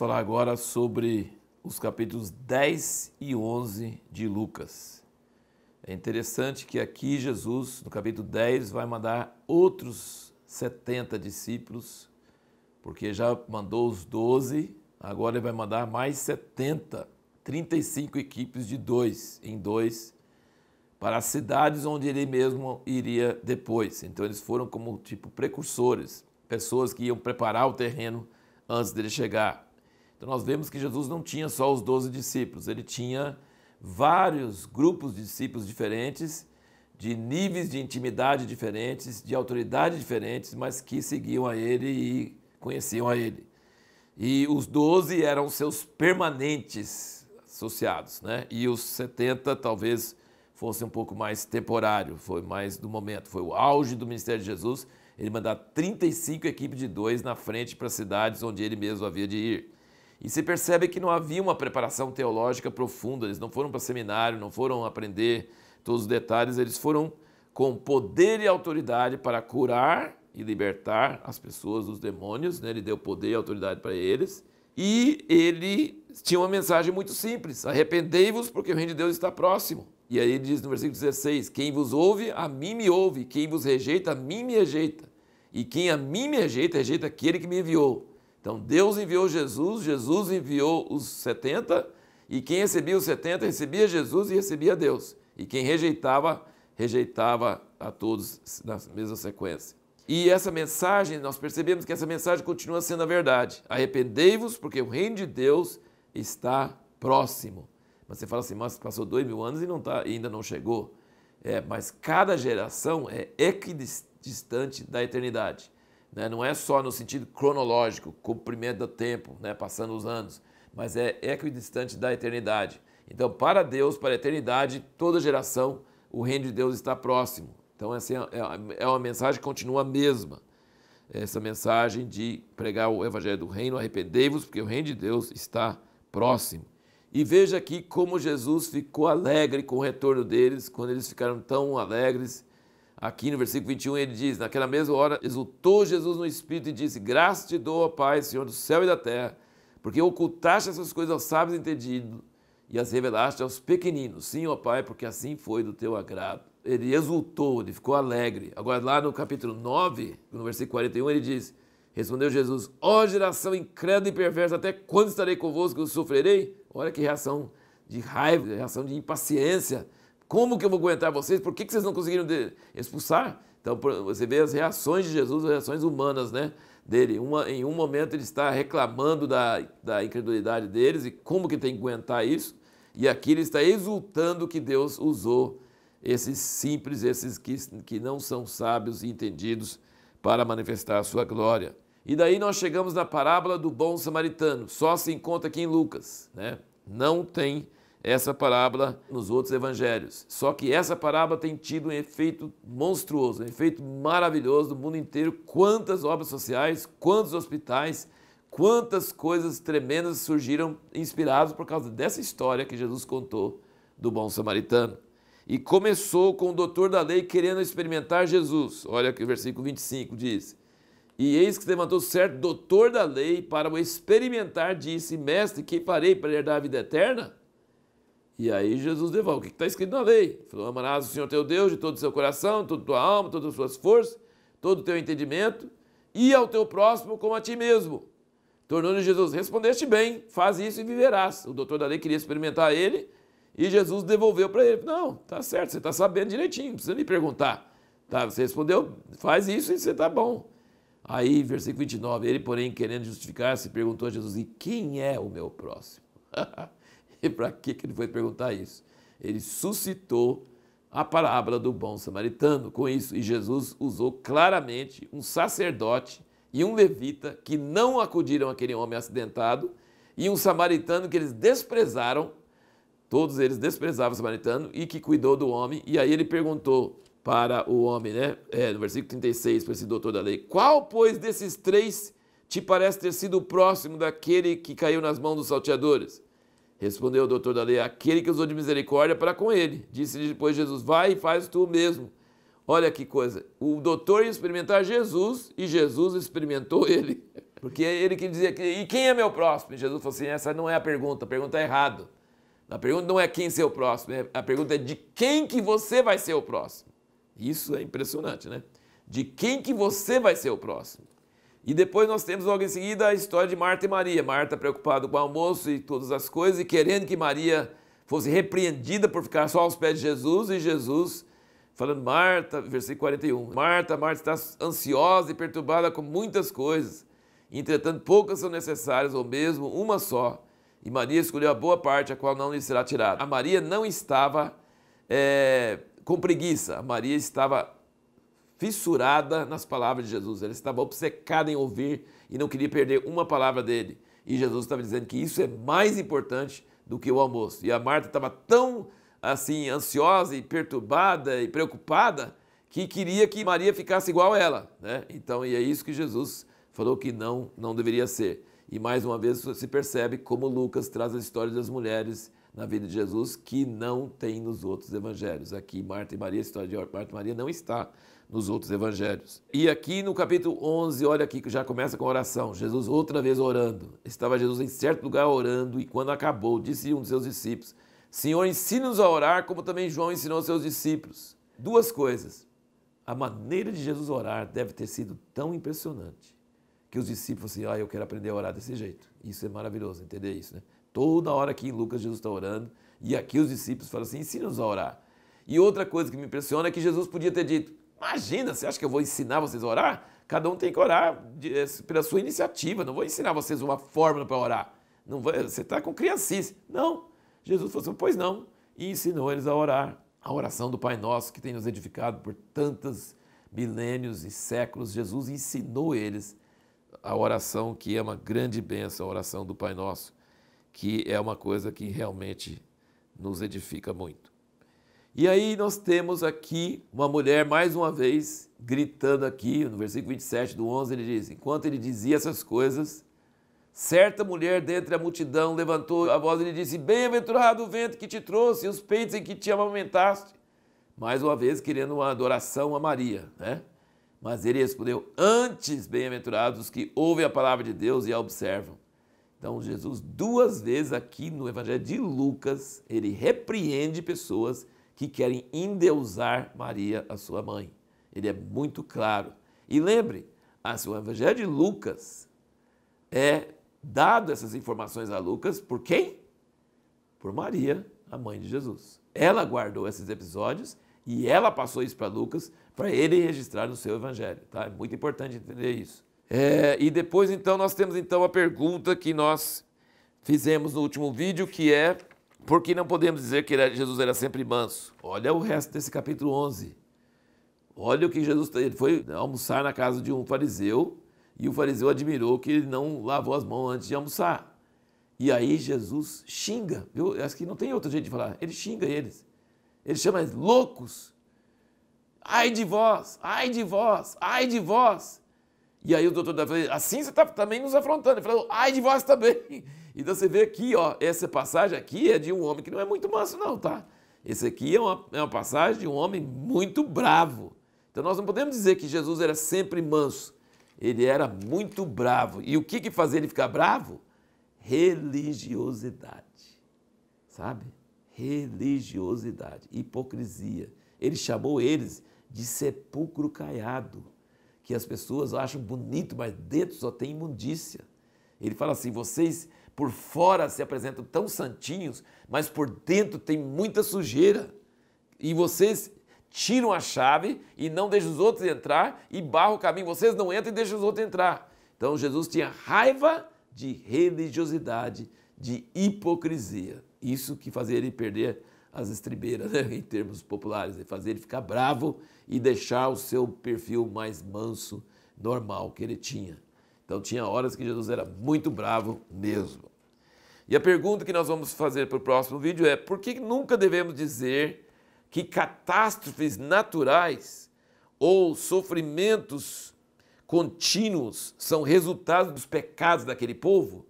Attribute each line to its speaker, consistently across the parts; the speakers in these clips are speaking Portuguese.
Speaker 1: falar agora sobre os capítulos 10 e 11 de Lucas. É interessante que aqui Jesus, no capítulo 10, vai mandar outros 70 discípulos, porque já mandou os 12, agora ele vai mandar mais 70, 35 equipes de dois em dois, para as cidades onde ele mesmo iria depois. Então eles foram como tipo precursores, pessoas que iam preparar o terreno antes dele chegar. Então nós vemos que Jesus não tinha só os doze discípulos, ele tinha vários grupos de discípulos diferentes, de níveis de intimidade diferentes, de autoridade diferentes, mas que seguiam a ele e conheciam a ele. E os doze eram seus permanentes associados, né? E os 70 talvez fosse um pouco mais temporário, foi mais do momento, foi o auge do ministério de Jesus, ele mandar 35 equipes de dois na frente para cidades onde ele mesmo havia de ir. E se percebe que não havia uma preparação teológica profunda, eles não foram para seminário, não foram aprender todos os detalhes, eles foram com poder e autoridade para curar e libertar as pessoas dos demônios, né? ele deu poder e autoridade para eles, e ele tinha uma mensagem muito simples: arrependei-vos, porque o reino de Deus está próximo. E aí ele diz no versículo 16: Quem vos ouve, a mim me ouve, quem vos rejeita, a mim me rejeita. E quem a mim me rejeita, rejeita aquele que me enviou. Então Deus enviou Jesus, Jesus enviou os 70, e quem recebia os 70 recebia Jesus e recebia Deus. E quem rejeitava, rejeitava a todos na mesma sequência. E essa mensagem, nós percebemos que essa mensagem continua sendo a verdade. Arrependei-vos, porque o reino de Deus está próximo. Mas você fala assim, mas passou dois mil anos e não tá, ainda não chegou. É, mas cada geração é equidistante da eternidade. Né? Não é só no sentido cronológico, cumprimento do tempo, né? passando os anos, mas é equidistante da eternidade. Então, para Deus, para a eternidade, toda geração, o reino de Deus está próximo. Então, é, é, é uma mensagem que continua a mesma. Essa mensagem de pregar o evangelho do reino, arrependei-vos, porque o reino de Deus está próximo. E veja aqui como Jesus ficou alegre com o retorno deles, quando eles ficaram tão alegres Aqui no versículo 21 ele diz: Naquela mesma hora exultou Jesus no Espírito e disse: Graças te dou, ó Pai, Senhor do céu e da terra, porque ocultaste essas coisas aos sábios entendidos e as revelaste aos pequeninos. Sim, ó Pai, porque assim foi do teu agrado. Ele exultou, ele ficou alegre. Agora, lá no capítulo 9, no versículo 41, ele diz: Respondeu Jesus: Ó geração incrédula e perversa, até quando estarei convosco e sofrerei? Olha que reação de raiva, reação de impaciência como que eu vou aguentar vocês? Por que, que vocês não conseguiram expulsar? Então você vê as reações de Jesus, as reações humanas né, dele. Uma, em um momento ele está reclamando da, da incredulidade deles e como que tem que aguentar isso. E aqui ele está exultando que Deus usou esses simples, esses que, que não são sábios e entendidos para manifestar a sua glória. E daí nós chegamos na parábola do bom samaritano. Só se encontra aqui em Lucas. Né? Não tem essa parábola nos outros evangelhos. Só que essa parábola tem tido um efeito monstruoso, um efeito maravilhoso no mundo inteiro. Quantas obras sociais, quantos hospitais, quantas coisas tremendas surgiram inspirados por causa dessa história que Jesus contou do bom samaritano. E começou com o doutor da lei querendo experimentar Jesus. Olha que o versículo 25 diz: E eis que se levantou certo doutor da lei para o experimentar, disse: Mestre, que farei para herdar a vida eterna? E aí Jesus devolve. o que está escrito na lei? Falou, amarás o Senhor teu Deus de todo o seu coração, toda a tua alma, todas as suas forças, todo o teu entendimento, e ao teu próximo como a ti mesmo. Tornando Jesus, respondeste bem, faz isso e viverás. O doutor da lei queria experimentar ele, e Jesus devolveu para ele, não, tá certo, você está sabendo direitinho, não precisa me perguntar. Tá, você respondeu, faz isso e você está bom. Aí, versículo 29, ele, porém, querendo justificar-se, perguntou a Jesus, e quem é o meu próximo? sei para que ele foi perguntar isso. Ele suscitou a parábola do bom samaritano com isso. E Jesus usou claramente um sacerdote e um levita que não acudiram aquele homem acidentado e um samaritano que eles desprezaram. Todos eles desprezavam o samaritano e que cuidou do homem. E aí ele perguntou para o homem, né? É, no versículo 36, para esse doutor da lei: Qual, pois, desses três te parece ter sido o próximo daquele que caiu nas mãos dos salteadores? Respondeu o doutor da lei, aquele que usou de misericórdia para com ele. Disse-lhe depois Jesus, vai e faz tu mesmo. Olha que coisa, o doutor ia experimentar Jesus e Jesus experimentou ele. Porque ele que dizia, que, e quem é meu próximo? E Jesus falou assim, essa não é a pergunta, a pergunta é errada. A pergunta não é quem ser o próximo, é, a pergunta é de quem que você vai ser o próximo. Isso é impressionante, né? De quem que você vai ser o próximo. E depois nós temos logo em seguida a história de Marta e Maria. Marta preocupada com o almoço e todas as coisas e querendo que Maria fosse repreendida por ficar só aos pés de Jesus e Jesus falando Marta, versículo 41. Marta, Marta está ansiosa e perturbada com muitas coisas. Entretanto, poucas são necessárias ou mesmo uma só. E Maria escolheu a boa parte, a qual não lhe será tirada. A Maria não estava é, com preguiça. A Maria estava fissurada nas palavras de Jesus. Ela estava obcecada em ouvir e não queria perder uma palavra dele. E Jesus estava dizendo que isso é mais importante do que o almoço. E a Marta estava tão assim ansiosa e perturbada e preocupada que queria que Maria ficasse igual a ela, né? Então, e é isso que Jesus falou que não não deveria ser. E mais uma vez se percebe como Lucas traz as histórias das mulheres na vida de Jesus que não tem nos outros evangelhos. Aqui Marta e Maria, a história de Marta e Maria não está nos outros evangelhos. E aqui no capítulo 11, olha aqui que já começa com oração. Jesus outra vez orando. Estava Jesus em certo lugar orando e quando acabou, disse um de seus discípulos: Senhor, ensina-nos a orar como também João ensinou aos seus discípulos. Duas coisas. A maneira de Jesus orar deve ter sido tão impressionante que os discípulos assim, ah, eu quero aprender a orar desse jeito. Isso é maravilhoso, entender isso, né? Toda hora aqui em Lucas Jesus está orando e aqui os discípulos falam assim, ensina-nos a orar. E outra coisa que me impressiona é que Jesus podia ter dito, Imagina, você acha que eu vou ensinar vocês a orar? Cada um tem que orar eh, pela sua iniciativa. Não vou ensinar vocês uma fórmula para orar. Não eh, você está com criancice. Não. Jesus falou assim, pois não. E ensinou eles a orar. A oração do Pai Nosso, que tem nos edificado por tantos milênios e séculos. Jesus ensinou eles a oração que é uma grande bênção, a oração do Pai Nosso, que é uma coisa que realmente nos edifica muito. E aí nós temos aqui uma mulher, mais uma vez, gritando aqui, no versículo 27 do 11, ele diz: Enquanto ele dizia essas coisas, certa mulher dentre a multidão levantou a voz e disse: Bem-aventurado o vento que te trouxe, e os peitos em que te amamentaste. Mais uma vez, querendo uma adoração a Maria, né? Mas ele respondeu: Antes, bem-aventurados os que ouvem a palavra de Deus e a observam. Então, Jesus, duas vezes aqui no Evangelho de Lucas, ele repreende pessoas que querem endeusar Maria, a sua mãe. Ele é muito claro. E lembre, o Evangelho de Lucas é dado essas informações a Lucas por quem? Por Maria, a mãe de Jesus. Ela guardou esses episódios e ela passou isso para Lucas para ele registrar no seu Evangelho. Tá? É muito importante entender isso. É, e depois, então, nós temos então a pergunta que nós fizemos no último vídeo, que é porque não podemos dizer que Jesus era sempre manso. Olha o resto desse capítulo 11. Olha o que Jesus ele foi almoçar na casa de um fariseu e o fariseu admirou que ele não lavou as mãos antes de almoçar. E aí Jesus xinga, viu? Acho que não tem outro jeito de falar. Ele xinga eles. Ele chama eles loucos. Ai de vós, ai de vós, ai de vós. E aí o doutor da falou, assim você está também nos afrontando. Ele falou, ai de vós também. Então você vê aqui, ó, essa passagem aqui é de um homem que não é muito manso não, tá? Esse aqui é uma, é uma passagem de um homem muito bravo. Então nós não podemos dizer que Jesus era sempre manso. Ele era muito bravo. E o que, que fazia ele ficar bravo? Religiosidade. Sabe? Religiosidade, hipocrisia. Ele chamou eles de sepulcro caiado, que as pessoas acham bonito, mas dentro só tem imundícia. Ele fala assim: vocês por fora se apresentam tão santinhos, mas por dentro tem muita sujeira. E vocês tiram a chave e não deixam os outros entrar e barram o caminho. Vocês não entram e deixam os outros entrar. Então Jesus tinha raiva de religiosidade, de hipocrisia. Isso que fazia ele perder as estribeiras, né? em termos populares, é né, fazer ele ficar bravo e deixar o seu perfil mais manso, normal que ele tinha. Então tinha horas que Jesus era muito bravo mesmo. E a pergunta que nós vamos fazer para o próximo vídeo é: por que nunca devemos dizer que catástrofes naturais ou sofrimentos contínuos são resultado dos pecados daquele povo?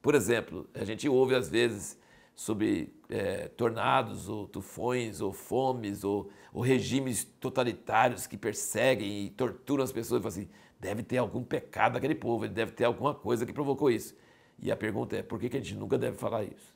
Speaker 1: Por exemplo, a gente ouve às vezes sobre é, tornados ou tufões ou fomes ou, ou, regimes totalitários que perseguem e torturam as pessoas e falam assim, deve ter algum pecado daquele povo, ele deve ter alguma coisa que provocou isso. E a pergunta é: por que a gente nunca deve falar isso?